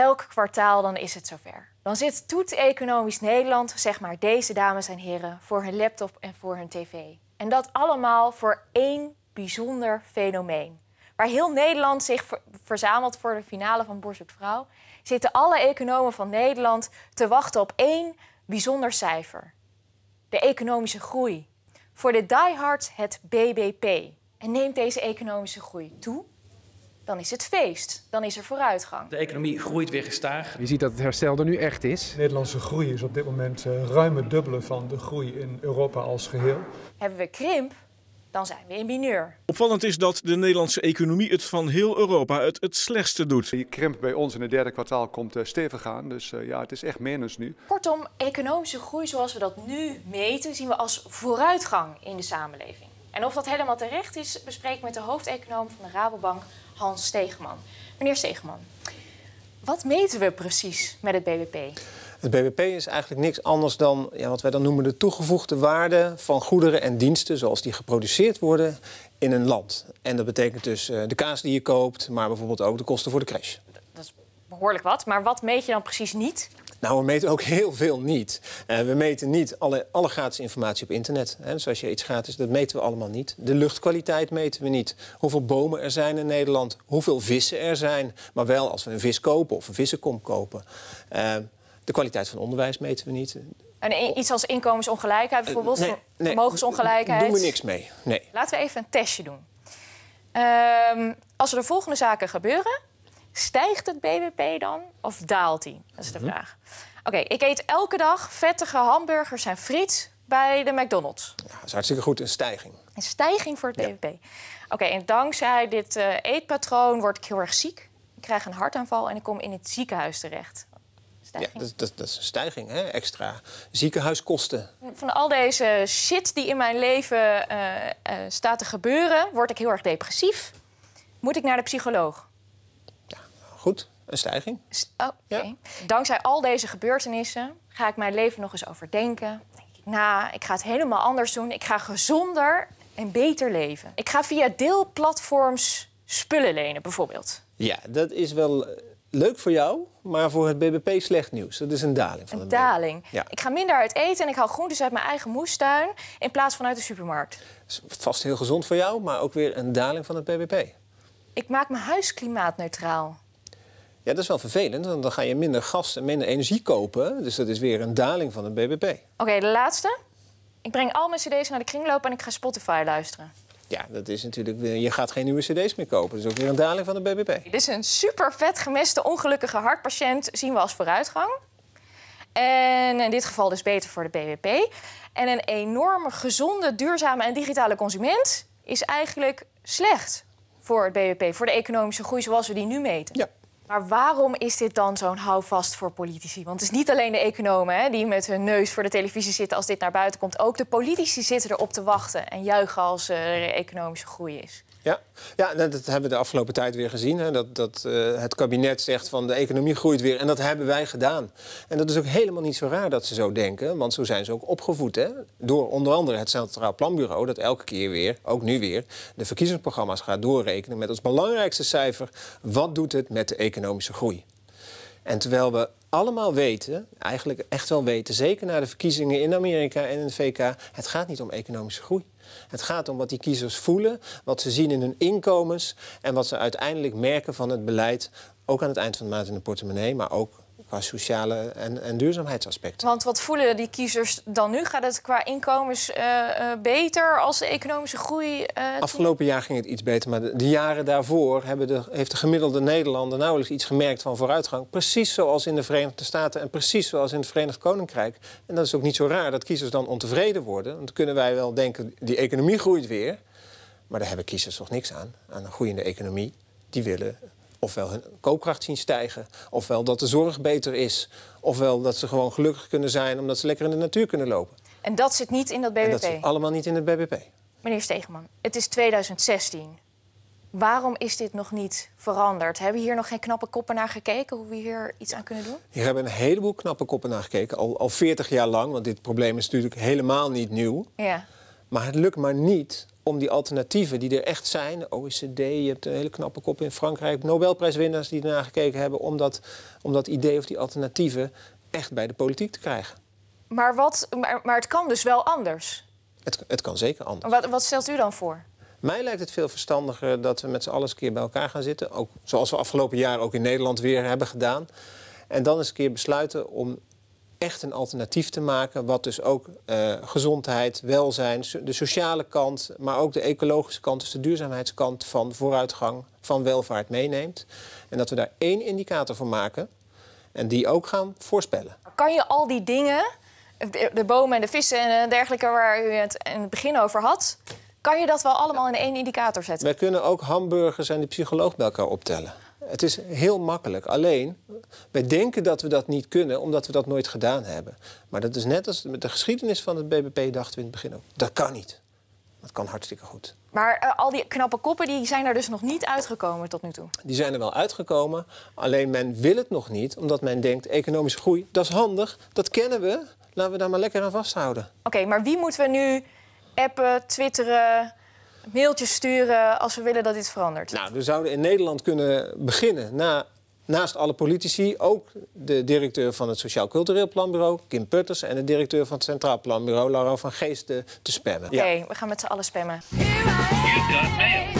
elk kwartaal dan is het zover. Dan zit Toet Economisch Nederland, zeg maar deze dames en heren, voor hun laptop en voor hun tv. En dat allemaal voor één bijzonder fenomeen. Waar heel Nederland zich verzamelt voor de finale van Borzoek Vrouw, zitten alle economen van Nederland te wachten op één bijzonder cijfer. De economische groei. Voor de diehards het BBP. En neemt deze economische groei toe? dan is het feest. Dan is er vooruitgang. De economie groeit weer gestaag. Je ziet dat het herstel er nu echt is. Nederlandse groei is op dit moment eh, ruim het dubbele van de groei in Europa als geheel. Hebben we krimp, dan zijn we in mineur. Opvallend is dat de Nederlandse economie het van heel Europa het, het slechtste doet. Die krimp bij ons in het derde kwartaal komt eh, stevig aan. Dus eh, ja, het is echt minus nu. Kortom, economische groei zoals we dat nu meten, zien we als vooruitgang in de samenleving. En of dat helemaal terecht is, bespreek ik met de hoofdeconoom van de Rabobank, Hans Stegeman. Meneer Stegeman, wat meten we precies met het BBP? Het BBP is eigenlijk niks anders dan ja, wat wij dan noemen de toegevoegde waarde van goederen en diensten zoals die geproduceerd worden in een land. En dat betekent dus eh, de kaas die je koopt, maar bijvoorbeeld ook de kosten voor de crash. Dat is behoorlijk wat, maar wat meet je dan precies niet? Nou, we meten ook heel veel niet. Eh, we meten niet alle, alle gratis informatie op internet. Hè. Dus als je iets gratis, dat meten we allemaal niet. De luchtkwaliteit meten we niet. Hoeveel bomen er zijn in Nederland, hoeveel vissen er zijn. Maar wel als we een vis kopen of een vissenkom kopen. Eh, de kwaliteit van onderwijs meten we niet. En iets als inkomensongelijkheid eh, bijvoorbeeld, uh, nee, nee, vermogensongelijkheid. Doen we niks mee. Nee. Laten we even een testje doen. Ehm, als er de volgende zaken gebeuren, Stijgt het BBP dan of daalt die? Dat is de mhm. vraag. Oké, ik eet elke dag vettige hamburgers en friet bij de McDonald's. Ja, dat is hartstikke goed, een stijging. Een stijging voor het BBP. Oké, en dankzij dit eh, eetpatroon word ik heel erg ziek. Ik krijg een hartaanval en ik kom in het ziekenhuis terecht. Ja, dat, dat, is een stijging, hè? extra ziekenhuiskosten. Van al deze shit die in mijn leven eh, eh, staat te gebeuren, word ik heel erg depressief. Moet ik naar de psycholoog? een stijging. Oh, Dankzij al deze gebeurtenissen ga ik mijn leven nog eens overdenken. ik, nou, ik ga het helemaal anders doen. Ik ga gezonder en beter leven. Ik ga via deelplatforms spullen lenen, bijvoorbeeld. Ja, dat is wel eh, leuk voor jou, maar voor het BBP slecht nieuws. Dat is een daling van een daling. Ik ga minder uit eten en ik haal groentes uit mijn eigen moestuin in plaats van uit de supermarkt. Is vast heel gezond voor jou, maar ook weer een daling van het BBP. Ik maak mijn huis klimaatneutraal. Ja, dat is wel vervelend, want dan ga je minder gas en minder energie kopen. Dus dat is weer een daling van het BBP. Oké, de laatste. Ik breng al mijn cd's naar de kringloop en ik ga Spotify luisteren. Ja, dat is natuurlijk. Je gaat geen nieuwe CD's meer kopen. dus is ook weer een daling van de BBP. Dit is een super vet gemeste ongelukkige hartpatiënt. Zien we als vooruitgang. En in dit geval dus beter voor de BBP. En een enorme, gezonde, duurzame en digitale consument is eigenlijk slecht voor het BBP, voor de economische groei zoals we die nu meten. Ja. Maar waarom is dit dan zo'n houvast voor politici? Want het is niet alleen de economen hè, die met hun neus voor de televisie zitten als dit naar buiten komt. Ook de politici zitten erop te wachten en juichen als eh, er economische groei is. Ja, ja dat hebben we de afgelopen tijd weer gezien. Hè? Dat, dat eh, het kabinet zegt van de economie groeit weer. En dat hebben wij gedaan. En dat is ook helemaal niet zo raar dat ze zo denken. Want zo zijn ze ook opgevoed. Hè? Door onder andere het Centraal Planbureau. Dat elke keer weer, ook nu weer, de verkiezingsprogramma's gaat doorrekenen. Met als belangrijkste cijfer, wat doet het met de economie? economische groei. En terwijl we allemaal weten, eigenlijk echt wel weten, zeker na de verkiezingen in Amerika en in het VK, het gaat niet om economische groei. Het gaat om wat die kiezers voelen, wat ze zien in hun inkomens en wat ze uiteindelijk merken van het beleid, ook aan het eind van de maand in de portemonnee, maar ook qua sociale en, en duurzaamheidsaspecten. Want wat voelen die kiezers dan nu? Gaat het qua inkomens uh, beter als de economische groei... Eh, Afgelopen jaar ging het iets beter, maar de, jaren daarvoor... De, heeft de gemiddelde Nederlander nauwelijks iets gemerkt van vooruitgang. Precies zoals in de Verenigde Staten en precies zoals in het Verenigd Koninkrijk. En dat is ook niet zo raar dat kiezers dan ontevreden worden. Want dan kunnen wij wel denken, die economie groeit weer... Maar daar hebben kiezers toch niks aan, aan een groeiende economie. Die willen ofwel hun koopkracht zien stijgen, ofwel dat de zorg beter is, ofwel dat ze gewoon gelukkig kunnen zijn omdat ze lekker in de natuur kunnen lopen. En dat zit niet in dat BBP? dat zit allemaal niet in het BBP. Meneer Stegeman, het is 2016. Waarom is dit nog niet veranderd? Hebben hier nog geen knappe koppen naar gekeken hoe we hier iets aan kunnen doen? Hier hebben een heleboel knappe koppen naar gekeken, al, al 40 jaar lang, want dit probleem is natuurlijk helemaal niet nieuw. Ja. Maar het lukt maar niet om die alternatieven die er echt zijn, OECD, je hebt een hele knappe kop in Frankrijk, Nobelprijswinnaars die ernaar gekeken hebben, om dat, om dat idee of die alternatieven echt bij de politiek te krijgen. Maar, wat, maar, maar het kan dus wel anders. Het, het kan zeker anders. Wat, wat stelt u dan voor? Mij lijkt het veel verstandiger dat we met z'n allen een keer bij elkaar gaan zitten. Ook zoals we afgelopen jaar ook in Nederland weer hebben gedaan. En dan eens een keer besluiten om echt een alternatief te maken, wat dus ook eh, gezondheid, welzijn, de sociale kant, maar ook de ecologische kant, dus de duurzaamheidskant van vooruitgang, van welvaart meeneemt. En dat we daar één indicator voor maken en die ook gaan voorspellen. Kan je al die dingen, de, de bomen en de vissen en eh, dergelijke waar u het in het begin over had, kan je dat wel allemaal in één indicator zetten? Wij kunnen ook hamburgers en de psycholoog bij elkaar optellen. Het is heel makkelijk. Alleen, wij denken dat we dat niet kunnen omdat we dat nooit gedaan hebben. Maar dat is net als met de geschiedenis van het BBP dachten we in het begin ook. Dat kan niet. Dat kan hartstikke goed. Maar eh, al die knappe koppen die zijn er dus nog niet uitgekomen tot nu toe? Die zijn er wel uitgekomen. Alleen men wil het nog niet, omdat men denkt... economische groei, dat is handig, dat kennen we. Laten we daar maar lekker aan vasthouden. Oké, maar wie moeten we nu appen, twitteren, mailtjes sturen als we willen dat dit verandert? Nou, we zouden in Nederland kunnen beginnen na, naast alle politici... ook de directeur van het Sociaal Cultureel Planbureau, Kim Putters... en de directeur van het Centraal Planbureau, Laura van Geesten, eh, te spammen. Oké, ja. we gaan met z'n allen spammen.